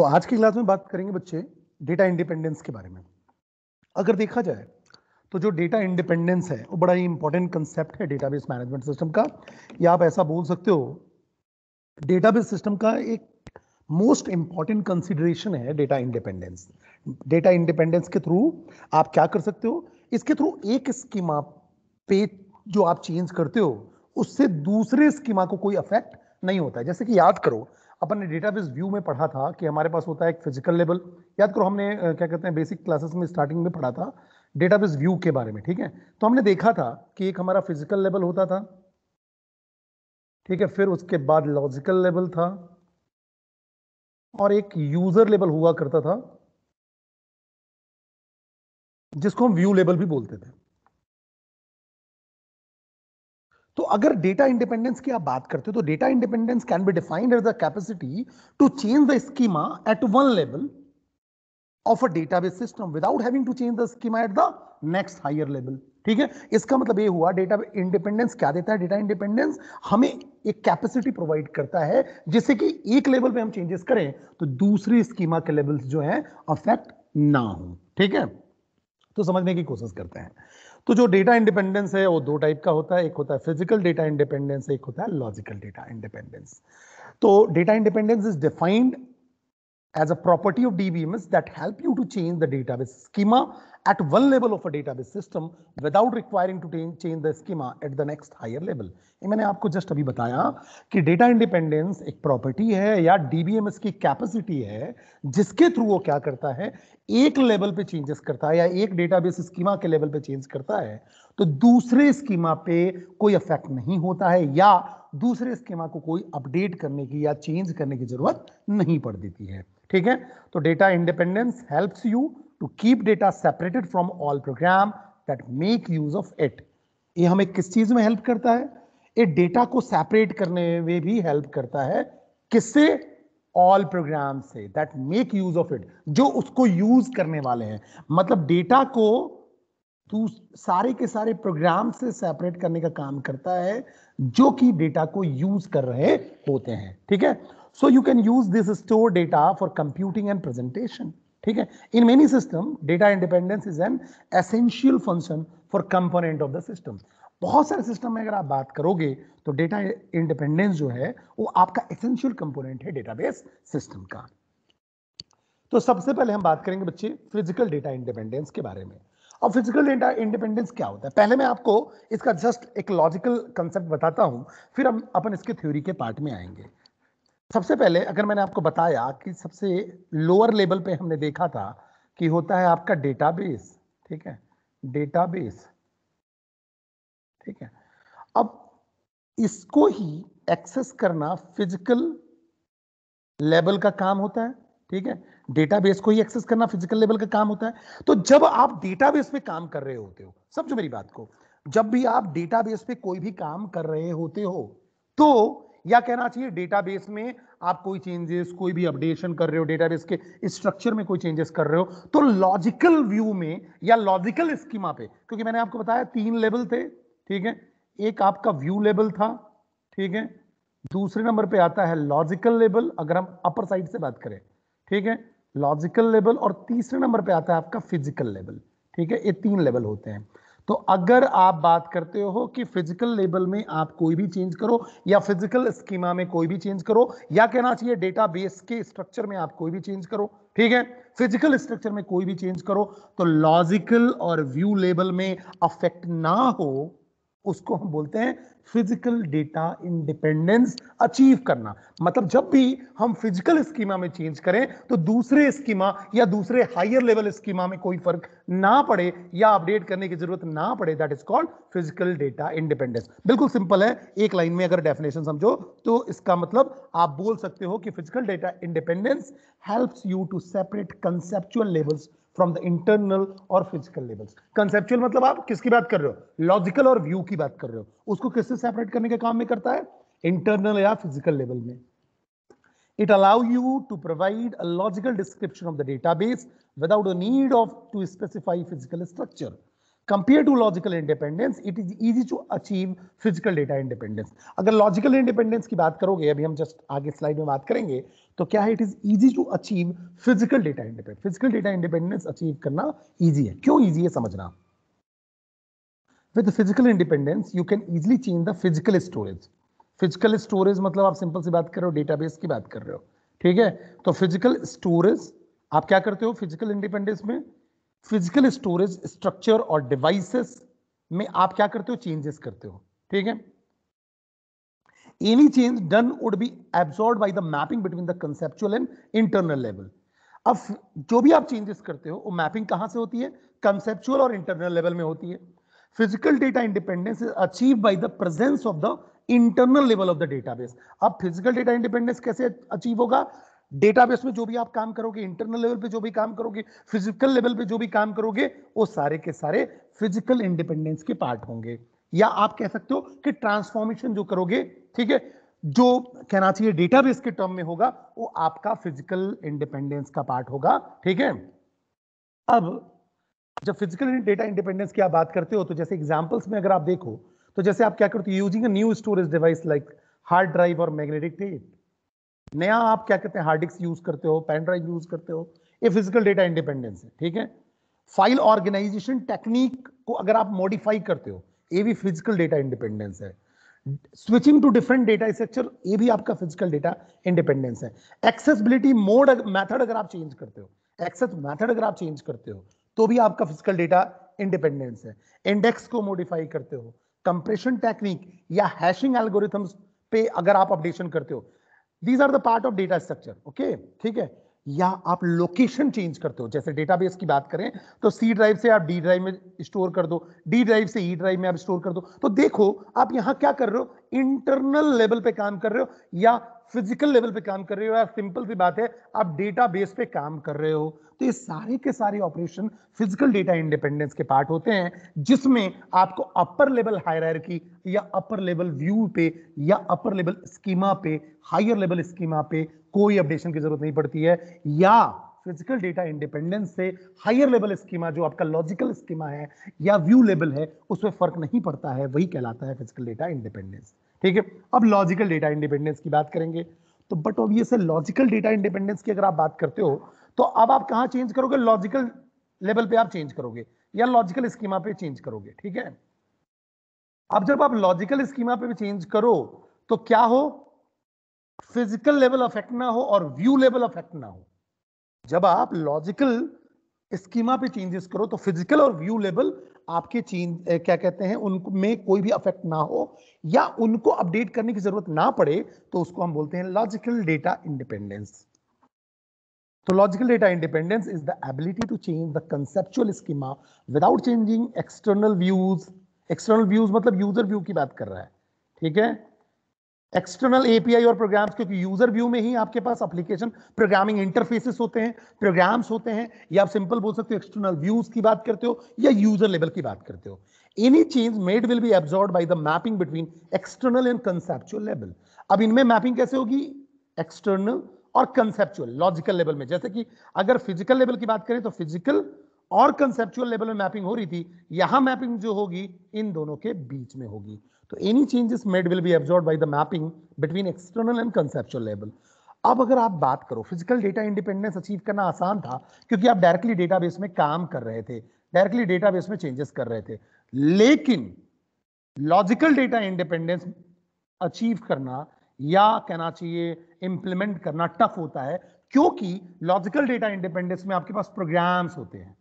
तो आज की क्लास में बात करेंगे बच्चे डेटा इंडिपेंडेंस के बारे में अगर देखा जाए तो जो डेटा इंडिपेंडेंस है वो बड़ा ही इंपॉर्टेंट कंसेप्ट है डेटाबेस मैनेजमेंट सिस्टम का या आप ऐसा बोल सकते हो डेटाबेस सिस्टम का एक मोस्ट इंपॉर्टेंट कंसिडरेशन है डेटा इंडिपेंडेंस डेटा इंडिपेंडेंस के थ्रू आप क्या कर सकते हो इसके थ्रू एक स्कीमा पे जो आप चेंज करते हो उससे दूसरे स्कीमा को कोई अफेक्ट नहीं होता है जैसे कि याद करो अपन ने डेटाबेस व्यू में पढ़ा था कि हमारे पास होता है एक फिजिकल लेवल याद करो हमने क्या कहते हैं बेसिक क्लासेस में स्टार्टिंग में पढ़ा था डेटाबेस व्यू के बारे में ठीक है तो हमने देखा था कि एक हमारा फिजिकल लेवल होता था ठीक है फिर उसके बाद लॉजिकल लेवल था और एक यूजर लेवल हुआ करता था जिसको हम व्यू लेवल भी बोलते थे तो अगर डेटा इंडिपेंडेंस की आप बात करते हो तो data independence can be defined as the capacity to change the schema at one level of a database system without having to change the schema at the next higher level ठीक है इसका मतलब ये हुआ डेटा इंडिपेंडेंस क्या देता है data independence हमें एक कैपेसिटी प्रोवाइड करता है जिससे कि एक लेवल पे हम चेंजेस करें तो दूसरी स्कीमा के लेवल्स जो है अफेक्ट ना हो ठीक है तो समझने की कोशिश करते हैं तो जो डेटा इंडिपेंडेंस है वो दो टाइप का होता है एक होता है फिजिकल डेटा इंडिपेंडेंस एक होता है लॉजिकल डेटा इंडिपेंडेंस तो data independence is defined a property of of DBMS help you to change the data with schema at one level of a database system without requiring to change the schema at the next higher level. ये मैंने आपको just अभी बताया कि data independence एक property है या DBMS की capacity है जिसके through वो क्या करता है एक लेवल पे चेंजेस करता है या एक डेटाबेस स्कीमा के लेवल पे चेंज करता है तो दूसरे स्कीमा पे कोई इफेक्ट नहीं होता है या दूसरे स्कीमा को कोई अपडेट करने की या चेंज करने की जरूरत नहीं पड़ देती है ठीक है तो data independence helps you to keep data separated from all program that make use of it. ये हमें किस चीज में हेल्प करता है ये डेटा को सेपरेट करने में भी हेल्प करता है किससे ऑल प्रोग्राम से that make use of it जो उसको यूज करने वाले हैं मतलब डेटा को तू सारे के सारे प्रोग्राम से सेपरेट करने का काम करता है जो कि डेटा को यूज कर रहे होते हैं ठीक है so you can use this store data for computing and presentation ठीक है in many system data independence is an essential function for component of the system बहुत सारे सिस्टम में अगर आप बात करोगे तो डेटा इंडिपेंडेंस जो है वो आपका एसेंशियल कंपोनेंट है डेटाबेस सिस्टम का तो सबसे पहले हम बात करेंगे बच्चे फिजिकल डेटा इंडिपेंडेंस के बारे में और फिजिकल डेटा इंडिपेंडेंस क्या होता है पहले मैं आपको इसका जस्ट एक लॉजिकल कंसेप्ट बताता हूं फिर हम अपन इसके थ्योरी के पार्ट में आएंगे सबसे पहले अगर मैंने आपको बताया कि सबसे लोअर लेवल पे हमने देखा था कि होता है आपका डेटाबेस ठीक है डेटाबेस ठीक है अब इसको ही एक्सेस करना फिजिकल लेवल का काम होता है ठीक है डेटाबेस को ही एक्सेस करना फिजिकल लेवल का काम होता है तो जब आप डेटाबेस पे काम कर रहे होते हो समझो मेरी बात को जब भी आप डेटाबेस पे कोई भी काम कर रहे होते हो तो या कहना चाहिए डेटाबेस में आप कोई चेंजेस कोई भी अपडेशन कर रहे हो डेटाबेस के स्ट्रक्चर में कोई चेंजेस कर रहे हो तो लॉजिकल व्यू में या लॉजिकल स्कीमा पे क्योंकि मैंने आपको बताया तीन लेवल थे ठीक है एक आपका व्यू लेवल था ठीक है दूसरे नंबर पे आता है लॉजिकल लेवल अगर हम अपर साइड से बात करें ठीक है लॉजिकल लेवल और तीसरे नंबर पे आता है आपका फिजिकल लेवल ठीक है ये तीन लेवल होते हैं तो अगर आप बात करते हो कि फिजिकल लेवल में आप कोई भी चेंज करो या फिजिकल स्कीमा में कोई भी चेंज करो या कहना चाहिए डेटा बेस के स्ट्रक्चर में आप कोई भी चेंज करो ठीक है फिजिकल स्ट्रक्चर में कोई भी चेंज करो तो लॉजिकल और व्यू लेवल में अफेक्ट ना हो उसको हम बोलते हैं फिजिकल डेटा इंडिपेंडेंस अचीव करना मतलब जब भी हम फिजिकल स्कीमा में चेंज करें तो दूसरे स्कीमा या दूसरे हायर लेवल स्कीमा में कोई फर्क ना पड़े या अपडेट करने की जरूरत ना पड़े that is called physical data independence बिल्कुल सिंपल है एक लाइन में अगर डेफिनेशन समझो तो इसका मतलब आप बोल सकते हो कि physical data independence helps you to separate conceptual levels from the internal और फिजिकल लेवल्स कंसेप्चुअल मतलब आप किसकी बात कर रहे हो लॉजिकल और व्यू की बात कर रहे हो उसको किससे सेपरेट करने के काम में करता है इंटरनल या फिजिकल लेवल में it allow you to provide a logical description of the database without a need of to specify physical structure compared to logical independence it is easy to achieve physical data independence अगर logical independence की बात करोगे अभी हम just आगे slide में बात करेंगे तो क्या है it is easy to achieve physical data independence physical data independence achieve करना इजी है क्यों इजी है समझना with physical independence you can easily change the physical storage physical storage मतलब आप सिंपल सी बात कर रहे हो डेटाबेस की बात कर रहे हो ठीक है तो फिजिकल स्टोरेज आप क्या करते हो फिजिकल इंडिपेंडेंस में फिजिकल स्टोरेज स्ट्रक्चर और डिवाइसेस में आप क्या करते हो चेंजेस करते हो ठीक है any change done would be absorb by the mapping between the conceptual and internal level अब जो भी आप चेंजेस करते हो वो मैपिंग कहां से होती है कंसेप्चुअल और इंटरनल लेवल में होती है physical data independence is achieve by the presence of the internal level of the database अब फिजिकल डेटा इंडिपेंडेंस कैसे अचीव होगा डेटाबेस में जो भी आप काम करोगे इंटरनल लेवल पे जो भी काम करोगे फिजिकल लेवल पे जो भी काम करोगे वो सारे के सारे फिजिकल इंडिपेंडेंस के पार्ट होंगे या आप कह सकते हो कि ट्रांसफॉर्मेशन जो करोगे ठीक है जो कहना चाहिए डेटाबेस के टर्म में होगा वो आपका फिजिकल इंडिपेंडेंस का पार्ट होगा ठीक है अब जब फिजिकल डेटा इंडिपेंडेंस की आप बात करते हो तो जैसे एग्जाम्पल्स में अगर आप देखो तो जैसे आप क्या करते हो using a new storage device like hard drive और मैग्नेटिक टेप नया आप क्या कहते हैं हार्ड डिस्क यूज करते हो पेन ड्राइव यूज करते हो ये फिजिकल डेटा इंडिपेंडेंस है ठीक है फाइल ऑर्गेनाइजेशन टेक्निक को अगर आप मॉडिफाई करते हो ये भी फिजिकल डेटा इंडिपेंडेंस है switching to different data structure ये भी आपका फिजिकल डेटा इंडिपेंडेंस है एक्सेसिबिलिटी मोड मैथड अगर आप चेंज करते हो एक्सेस मैथड अगर आप चेंज करते हो तो भी आपका फिजिकल डेटा इंडिपेंडेंस है इंडेक्स को मॉडिफाई करते हो कंप्रेशन टेक्निक या हैशिंग एल्गोरिथम्स पे अगर आप अपडेशन करते हो these are the part of data structure okay ठीक है या आप लोकेशन चेंज करते हो जैसे डेटाबेस की बात करें तो सी ड्राइव से आप डी ड्राइव में स्टोर कर दो डी ड्राइव से ई e ड्राइव में आप स्टोर कर दो तो देखो आप यहां क्या कर रहे हो इंटरनल लेवल पे काम कर रहे हो या फिजिकल लेवल पे काम कर रहे हो या सिंपल सी बात है आप डेटा बेस पे काम कर रहे हो तो ये सारे के सारे ऑपरेशन फिजिकल डेटा इंडिपेंडेंस के पार्ट होते हैं जिसमें आपको अपर लेवल की या अपर लेवल व्यू पे या अपर लेवल स्कीमा पे हायर लेवल स्कीमा पे कोई अपडेशन की जरूरत नहीं पड़ती है या फिजिकल डेटा इंडिपेंडेंस से हायर लेवल स्कीमा जो आपका लॉजिकल स्कीमा है या व्यू लेवल है उसमें फर्क नहीं पड़ता है वही कहलाता है फिजिकल डेटा इंडिपेंडेंस ठीक है अब लॉजिकल डेटा इंडिपेंडेंस की बात करेंगे तो but obvious logical data independence की अगर आप बात करते हो तो अब आप कहाँ चेंज करोगे लॉजिकल लेवल पे आप चेंज करोगे या लॉजिकल स्कीमा पे चेंज करोगे ठीक है अब जब आप लॉजिकल स्कीमा पे भी चेंज करो तो क्या हो फिजिकल लेवल अफेक्ट ना हो और व्यू लेवल अफेक्ट ना हो जब आप लॉजिकल स्कीमा पे चेंजेस करो तो फिजिकल और व्यू लेवल आपके चेंज क्या कहते हैं उनमें कोई भी अफेक्ट ना हो या उनको अपडेट करने की जरूरत ना पड़े तो उसको हम बोलते हैं लॉजिकल डेटा इंडिपेंडेंस तो logical data independence is the ability to change the conceptual schema without changing external views external views मतलब यूजर व्यू की बात कर रहा है ठीक है एक्सटर्नल एपीआई और प्रोग्राम्स क्योंकि यूजर व्यू में ही आपके पास एप्लीकेशन प्रोग्रामिंग इंटरफेसेस होते हैं प्रोग्राम्स होते हैं या आप सिंपल बोल सकते हो एक्सटर्नल व्यूज की बात करते हो या यूजर लेवल की बात करते हो any change made will be absorbed by the mapping between external and conceptual level अब इनमें मैपिंग कैसे होगी एक्सटर्नल और कंसेप्चुअल लॉजिकल लेवल में जैसे कि अगर फिजिकल लेवल की बात करें तो फिजिकल और कंसेप्चुअल लेवल में मैपिंग हो रही थी यहां मैपिंग जो होगी इन दोनों के बीच में होगी तो any changes made will be absorb by the mapping between external and conceptual level अब अगर आप बात करो फिजिकल डेटा इंडिपेंडेंस अचीव करना आसान था क्योंकि आप डायरेक्टली डेटाबेस में काम कर रहे थे डायरेक्टली डेटाबेस में चेंजेस कर रहे थे लेकिन लॉजिकल डेटा इंडिपेंडेंस अचीव करना या कहना चाहिए इंप्लीमेंट करना टफ होता है क्योंकि लॉजिकल डेटा इंडिपेंडेंस में आपके पास प्रोग्राम्स होते हैं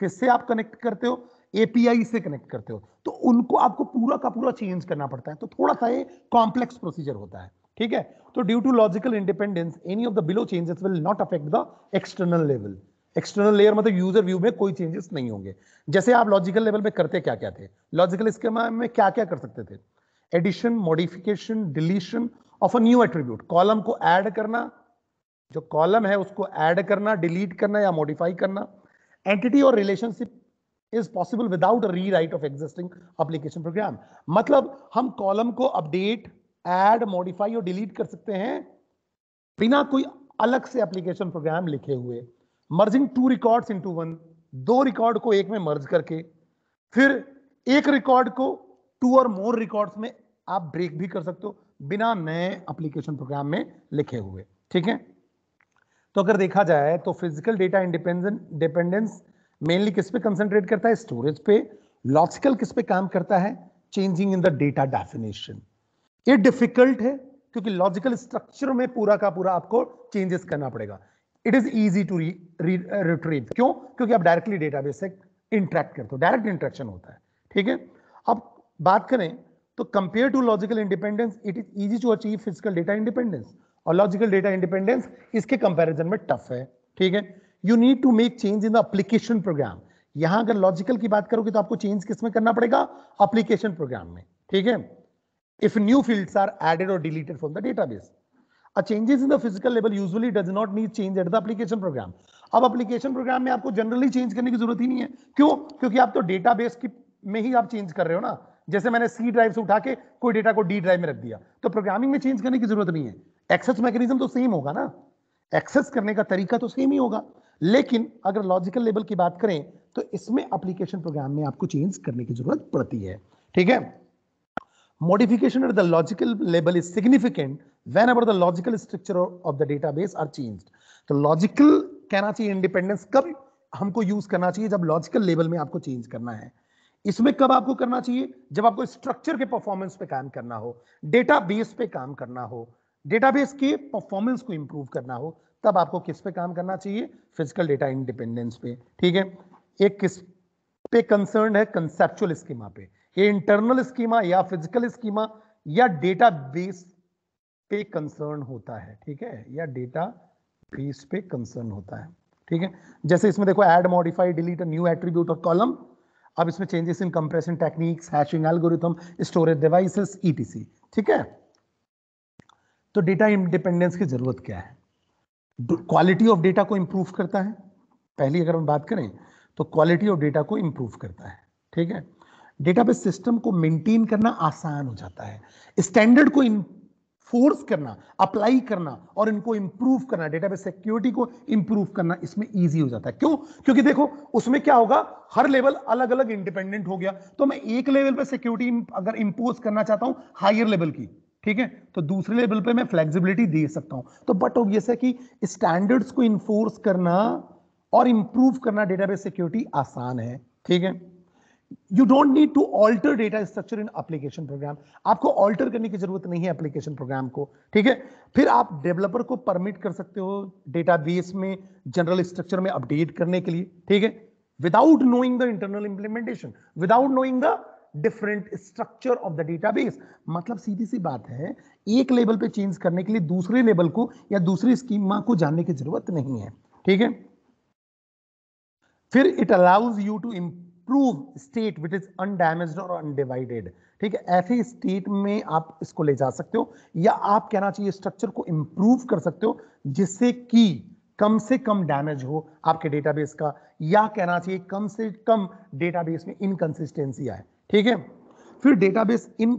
किससे आप कनेक्ट करते हो एपीआई से कनेक्ट करते हो तो उनको आपको पूरा का पूरा चेंज करना पड़ता है तो थोड़ा सा ये कॉम्प्लेक्स प्रोसीजर होता है ठीक है तो due to logical independence any of the below changes will not affect the external level external layer मतलब यूजर व्यू में कोई चेंजेस नहीं होंगे जैसे आप लॉजिकल लेवल में करते क्या क्या थे लॉजिकल स्केमा में क्या क्या कर सकते थे addition modification deletion of a new attribute column को ऐड करना जो कॉलम है उसको ऐड करना डिलीट करना या मॉडिफाई करना एंटिटी और relationship is possible without a rewrite of existing application program मतलब हम कॉलम को अपडेट एड मॉडिफाई और डिलीट कर सकते हैं बिना कोई अलग से एप्लीकेशन प्रोग्राम लिखे हुए merging two records into one दो रिकॉर्ड को एक में मर्ज करके फिर एक रिकॉर्ड को टू और मोर रिकॉर्ड्स में आप ब्रेक भी कर सकते हो बिना नए एप्लीकेशन प्रोग्राम में लिखे हुए ठीक है तो अगर देखा जाए तो फिजिकल डेटा डिपेंडेंस मेनली किस पे कंसंट्रेट करता है स्टोरेज पे लॉजिकल किस पे काम करता है changing in the data definition ये डिफिकल्ट है क्योंकि लॉजिकल स्ट्रक्चर में पूरा का पूरा आपको चेंजेस करना पड़ेगा it is easy to retrieve क्यों क्योंकि आप डायरेक्टली डेटाबेस से इंट्रैक्ट करते हो डायरेक्ट इंट्रैक्शन होता है ठीक है अब बात करें तो compare to logical independence it is easy to achieve physical data independence और लॉजिकल डेटा इंडिपेंडेंस इसके कंपेरिजन में टफ है ठीक है you need to make change in the application program यहां अगर लॉजिकल की बात करोगे तो आपको चेंज किस में करना पड़ेगा अप्लीकेशन प्रोग्राम में ठीक है if new fields are added or deleted from the database. A changes in the physical level usually does not need change at the application program अब application प्रोग्राम में आपको जनरली चेंज करने की जरूरत ही नहीं है क्यों क्योंकि आप तो database की में ही आप चेंज कर रहे हो ना जैसे मैंने सी ड्राइव से उठा के कोई डेटा को डी ड्राइव में रख दिया तो प्रोग्रामिंग में चेंज करने की जरूरत नहीं है एक्सेस मैकेनिज्म तो सेम होगा ना एक्सेस करने का तरीका तो सेम ही होगा लेकिन अगर लॉजिकल लेवल की बात करें तो इसमें एप्लीकेशन प्रोग्राम में आपको चेंज करने की जरूरत पड़ती है ठीक है modification at the logical level is significant when about the logical structure of the data base are change तो लॉजिकल कहना चाहिए इंडिपेंडेंस कब हमको यूज करना चाहिए जब लॉजिकल लेवल में आपको चेंज करना है इसमें कब आपको करना चाहिए जब आपको स्ट्रक्चर के परफॉर्मेंस पे काम करना हो डेटाबेस बेस पे काम करना हो डेटाबेस के परफॉर्मेंस को इंप्रूव करना हो तब आपको किस पे काम करना चाहिए फिजिकल डेटा इंडिपेंडेंस पे ठीक है एक किस पे कंसर्न है कंसेप्चुअल स्कीमा पे ये इंटरनल स्कीमा या फिजिकल स्कीमा या डेटा बेस पे कंसर्न होता है ठीक है या डेटा बेस पे कंसर्न होता है ठीक है जैसे इसमें देखो add modify delete new attribute और कॉलम अब इसमें changes in compression techniques hashing algorithm storage devices etc ठीक है तो डेटा इंडिपेंडेंस की जरूरत क्या है क्वालिटी ऑफ डेटा को इम्प्रूव करता है पहली अगर हम बात करें तो क्वालिटी ऑफ डेटा को इम्प्रूव करता है ठीक है डेटाबेस सिस्टम को मेंटेन करना आसान हो जाता है स्टैंडर्ड को फोर्स करना अप्लाई करना और इनको इंप्रूव करना डेटाबेस सिक्योरिटी को इंप्रूव करना इसमें इजी हो जाता है क्यों क्योंकि देखो उसमें क्या होगा हर लेवल अलग अलग इंडिपेंडेंट हो गया तो मैं एक लेवल पर सिक्योरिटी अगर इंपोज करना चाहता हूं हायर लेवल की ठीक है तो दूसरे लेवल पे मैं फ्लेक्सिबिलिटी दे सकता हूं तो बट ऑब्वियस है कि स्टैंडर्ड्स को इन्फोर्स करना और इंप्रूव करना डेटाबेस सिक्योरिटी आसान है ठीक है you don't need to alter data structure in application program आपको ऑल्टर करने की जरूरत नहीं है एप्लीकेशन प्रोग्राम को ठीक है फिर आप डेवलपर को परमिट कर सकते हो डेटाबेस में जनरल स्ट्रक्चर में अपडेट करने के लिए ठीक है without knowing the internal implementation without knowing the different structure of the database मतलब सीधी सी बात है एक लेवल पे चेंज करने के लिए दूसरे लेवल को या दूसरी स्कीमा को जानने की जरूरत नहीं है ठीक है फिर it allows you to improve state which is undamaged और अनडिवाइडेड ठीक है ऐसे स्टेट में आप इसको ले जा सकते हो या आप कहना चाहिए स्ट्रक्चर को इंप्रूव कर सकते हो जिससे कि कम से कम डैमेज हो आपके डेटाबेस का या कहना चाहिए कम से कम डेटाबेस में इनकंसिस्टेंसी आए ठीक है फिर database 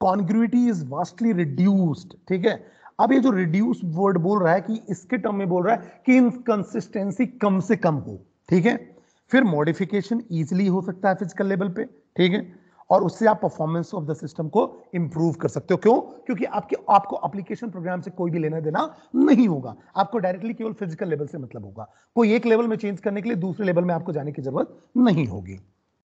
incongruity is vastly reduced ठीक है अब ये जो रिड्यूस वर्ड बोल रहा है कि इसके टर्म में बोल रहा है कि इनकन्सिस्टेंसी कम से कम हो ठीक है फिर मॉडिफिकेशन इजिली हो सकता है फिजिकल लेवल पे ठीक है और उससे आप परफॉर्मेंस ऑफ द सिस्टम को इंप्रूव कर सकते हो क्यों क्योंकि आपके आपको एप्लीकेशन प्रोग्राम से कोई भी लेना देना नहीं होगा आपको डायरेक्टली केवल फिजिकल लेवल से मतलब होगा कोई एक लेवल में चेंज करने के लिए दूसरे लेवल में आपको जाने की जरूरत नहीं होगी